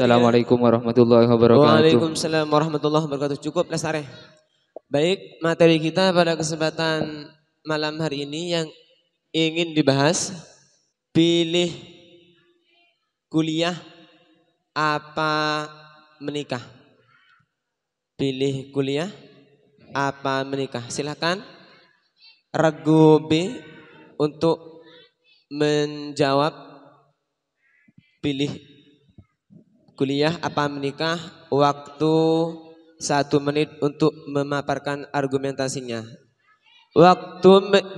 Assalamualaikum warahmatullahi wabarakatuh. Waalaikumsalam warahmatullahi wabarakatuh. Cukup Lestari. Baik, materi kita pada kesempatan malam hari ini yang ingin dibahas pilih kuliah apa menikah? Pilih kuliah apa menikah? Silakan Regu B untuk menjawab pilih kuliah apa menikah waktu satu menit untuk memaparkan argumentasinya. Waktu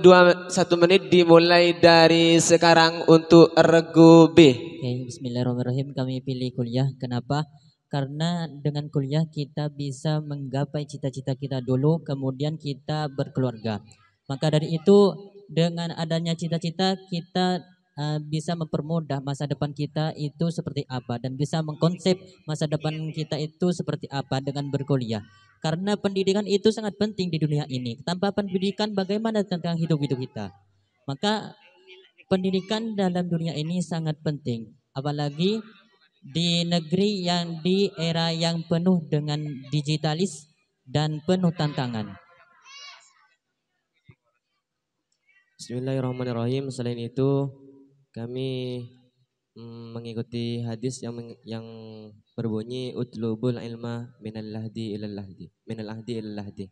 dua, satu menit dimulai dari sekarang untuk regu B. Okay, ya, Bismillahirrahmanirrahim kami pilih kuliah. Kenapa? Karena dengan kuliah kita bisa menggapai cita-cita kita dulu, kemudian kita berkeluarga. Maka dari itu dengan adanya cita-cita kita Eh, bisa mempermudah masa depan kita itu seperti apa dan bisa mengkonsep masa depan kita itu seperti apa dengan berkuliah. Karena pendidikan itu sangat penting di dunia ini. Tanpa pendidikan bagaimana tentang hidup-hidup kita? Maka pendidikan dalam dunia ini sangat penting. Apalagi di negeri yang di era yang penuh dengan digitalis dan penuh tantangan. Bismillahirrahmanirrahim. Selain itu, kami mm, mengikuti hadis yang yang berbunyi utlubul ilma minal lahdi ilal lahdi minal lahdi ilal lahdi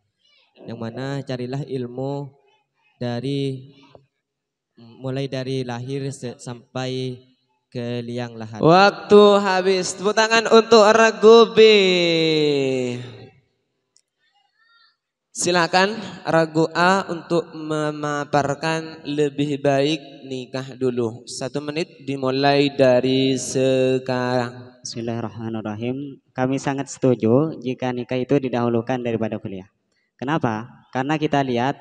yang mana carilah ilmu dari mm, mulai dari lahir sampai ke liang lahat. Waktu habis. Tepuk tangan untuk Ragubi. Silakan ragu A untuk memaparkan lebih baik nikah dulu. Satu menit dimulai dari sekarang. Bismillahirrahmanirrahim. Kami sangat setuju jika nikah itu didahulukan daripada kuliah. Kenapa? Karena kita lihat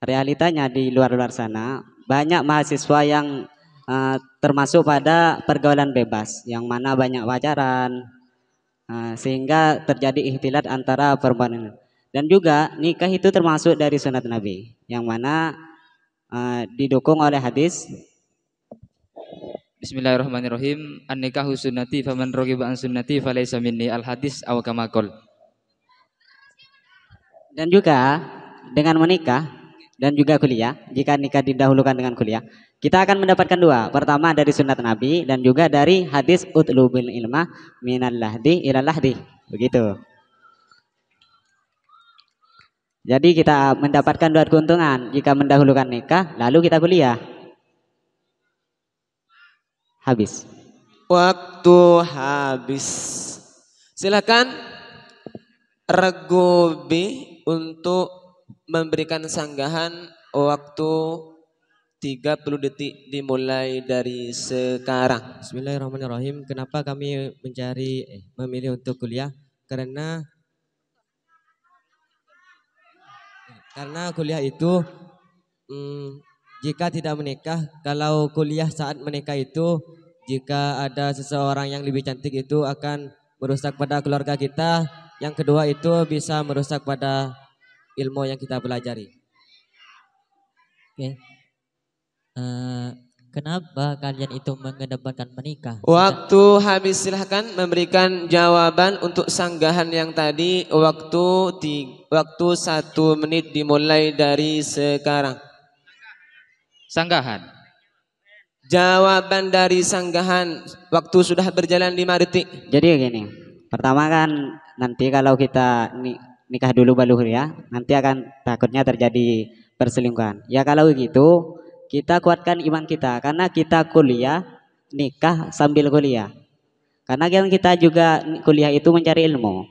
realitanya di luar-luar sana banyak mahasiswa yang uh, termasuk pada pergaulan bebas, yang mana banyak pacaran, uh, eh, sehingga terjadi ikhtilat antara perempuan. Dan juga nikah itu termasuk dari sunat Nabi yang mana uh, didukung oleh hadis Bismillahirrahmanirrahim. An-nikahu sunnati faman raghiba an sunnati falaysa minni. Al-hadis aw kama Dan juga dengan menikah dan juga kuliah, jika nikah didahulukan dengan kuliah, kita akan mendapatkan dua. Pertama dari sunat Nabi dan juga dari hadis utlubil ilma minal lahdi ilal lahdi. Begitu. Jadi kita mendapatkan dua keuntungan jika mendahulukan nikah lalu kita kuliah. Habis. Waktu habis. Silakan Regobi untuk memberikan sanggahan waktu 30 detik dimulai dari sekarang. Bismillahirrahmanirrahim. Kenapa kami mencari eh, memilih untuk kuliah? Karena Karena kuliah itu hmm, jika tidak menikah, kalau kuliah saat menikah itu jika ada seseorang yang lebih cantik itu akan merusak pada keluarga kita. Yang kedua itu bisa merusak pada ilmu yang kita pelajari. Okay. Uh, eh, Kenapa kalian itu mengedepankan menikah? Waktu habis silahkan memberikan jawaban untuk sanggahan yang tadi waktu di waktu satu menit dimulai dari sekarang. Sanggahan. Jawaban dari sanggahan waktu sudah berjalan lima detik. Jadi gini, pertama kan nanti kalau kita nikah dulu baluhur ya, nanti akan takutnya terjadi perselingkuhan. Ya kalau begitu, kita kuatkan iman kita karena kita kuliah, nikah sambil kuliah. Karena kan kita juga kuliah itu mencari ilmu.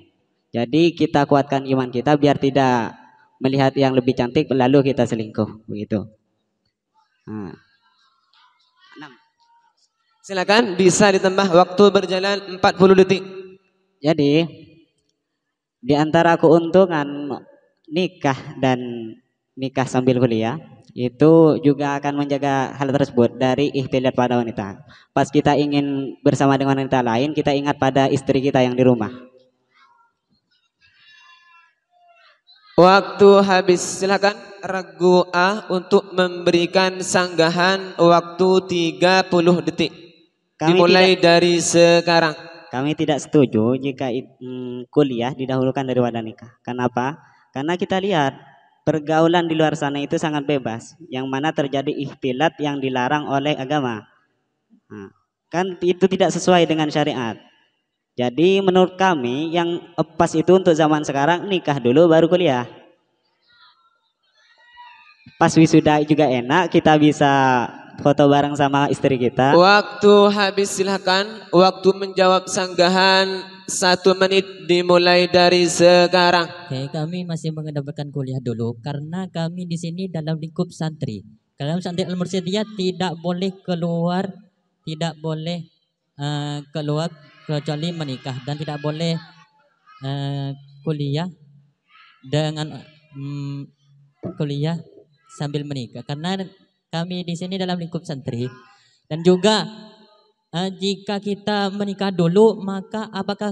Jadi kita kuatkan iman kita biar tidak melihat yang lebih cantik lalu kita selingkuh begitu. Nah. Silakan bisa ditambah waktu berjalan 40 detik. Jadi di antara keuntungan nikah dan nikah sambil kuliah itu juga akan menjaga hal tersebut dari ikhtilat pada wanita. Pas kita ingin bersama dengan wanita lain, kita ingat pada istri kita yang di rumah. Waktu habis, silakan Ragu'ah untuk memberikan sanggahan waktu 30 detik. Kami Dimulai tidak, dari sekarang. Kami tidak setuju jika mm, kuliah didahulukan dari wadah nikah. Kenapa? Karena kita lihat pergaulan di luar sana itu sangat bebas, yang mana terjadi ikhtilat yang dilarang oleh agama. kan itu tidak sesuai dengan syariat. Jadi menurut kami yang pas itu untuk zaman sekarang nikah dulu baru kuliah. Pas wisuda juga enak, kita bisa foto bareng sama istri kita. Waktu habis silahkan, waktu menjawab sanggahan satu menit dimulai dari sekarang. okay, kami masih mengendapkan kuliah dulu karena kami di sini dalam lingkup santri. Kalau santri al mursidiyah tidak boleh keluar, tidak boleh uh, keluar kecuali menikah dan tidak boleh uh, kuliah dengan um, kuliah sambil menikah karena kami di sini dalam lingkup santri dan juga Eh, jika kita menikah dulu maka apakah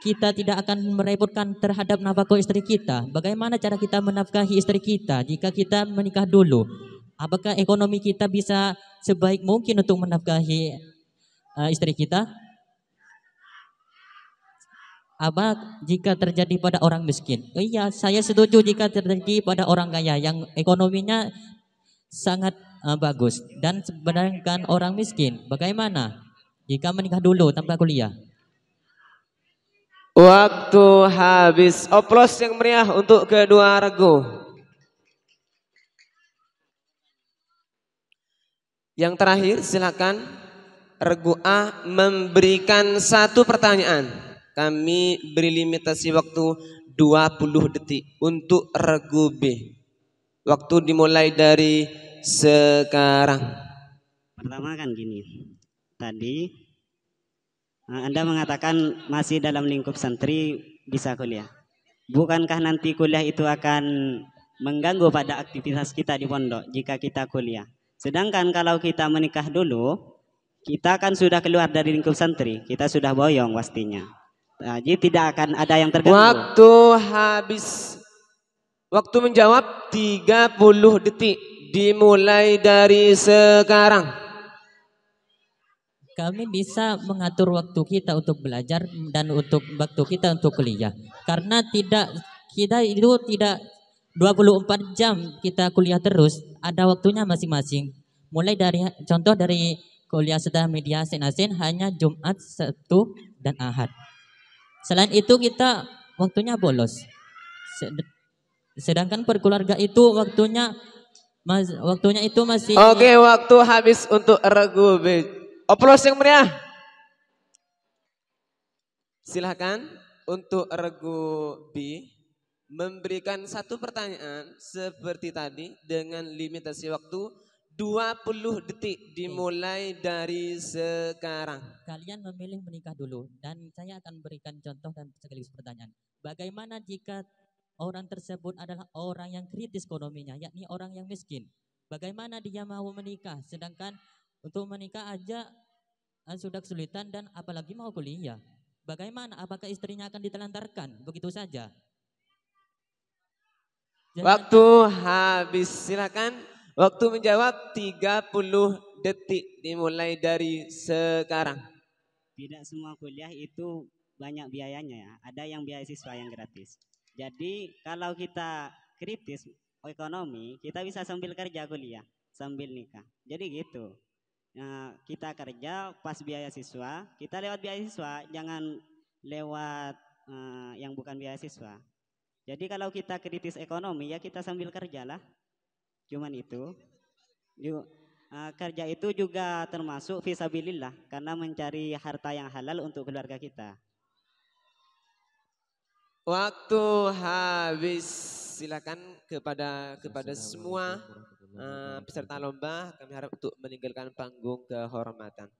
kita tidak akan merepotkan terhadap nafkah istri kita? Bagaimana cara kita menafkahi istri kita jika kita menikah dulu? Apakah ekonomi kita bisa sebaik mungkin untuk menafkahi uh, istri kita? Apa jika terjadi pada orang miskin? Oh, iya, saya setuju jika terjadi pada orang kaya yang ekonominya sangat uh, bagus dan sebenarnya orang miskin. Bagaimana? Jika menikah dulu tanpa kuliah. Waktu habis. Oplos yang meriah untuk kedua regu. Yang terakhir silakan regu A memberikan satu pertanyaan. Kami beri limitasi waktu 20 detik untuk regu B. Waktu dimulai dari sekarang. Pertama kan gini tadi eh, Anda mengatakan masih dalam lingkup santri bisa kuliah. Bukankah nanti kuliah itu akan mengganggu pada aktivitas kita di pondok jika kita kuliah? Sedangkan kalau kita menikah dulu, kita kan sudah keluar dari lingkup santri, kita sudah boyong pastinya. Nah, jadi tidak akan ada yang terganggu. Waktu habis. Waktu menjawab 30 detik dimulai dari sekarang kami bisa mengatur waktu kita untuk belajar dan untuk waktu kita untuk kuliah. Karena tidak kita itu tidak 24 jam kita kuliah terus, ada waktunya masing-masing. Mulai dari contoh dari kuliah sedang media Senasen hanya Jumat, Sabtu, dan Ahad. Selain itu kita waktunya bolos. Sedangkan perkeluarga itu waktunya waktunya itu masih Oke, waktu habis untuk regu Oplos yang meriah. Silahkan untuk regu B memberikan satu pertanyaan seperti tadi dengan limitasi waktu 20 detik dimulai dari sekarang. Kalian memilih menikah dulu dan saya akan berikan contoh dan sekaligus pertanyaan. Bagaimana jika orang tersebut adalah orang yang kritis ekonominya, yakni orang yang miskin? Bagaimana dia mau menikah sedangkan untuk menikah aja eh, sudah kesulitan dan apalagi mau kuliah. Bagaimana? Apakah istrinya akan ditelantarkan? Begitu saja. Jangan Waktu habis. Silakan. Waktu menjawab 30 detik dimulai dari sekarang. Tidak semua kuliah itu banyak biayanya ya. Ada yang biaya siswa yang gratis. Jadi kalau kita kritis ekonomi, kita bisa sambil kerja kuliah, sambil nikah. Jadi gitu. Nah, kita kerja pas biaya siswa, kita lewat biaya siswa, jangan lewat uh, yang bukan biaya siswa. Jadi kalau kita kritis ekonomi ya kita sambil kerjalah. Cuman itu. Yuk, uh, eh, kerja itu juga termasuk visabilillah karena mencari harta yang halal untuk keluarga kita. Waktu habis. Silakan kepada kepada semua uh, peserta lomba, kami harap untuk meninggalkan panggung kehormatan.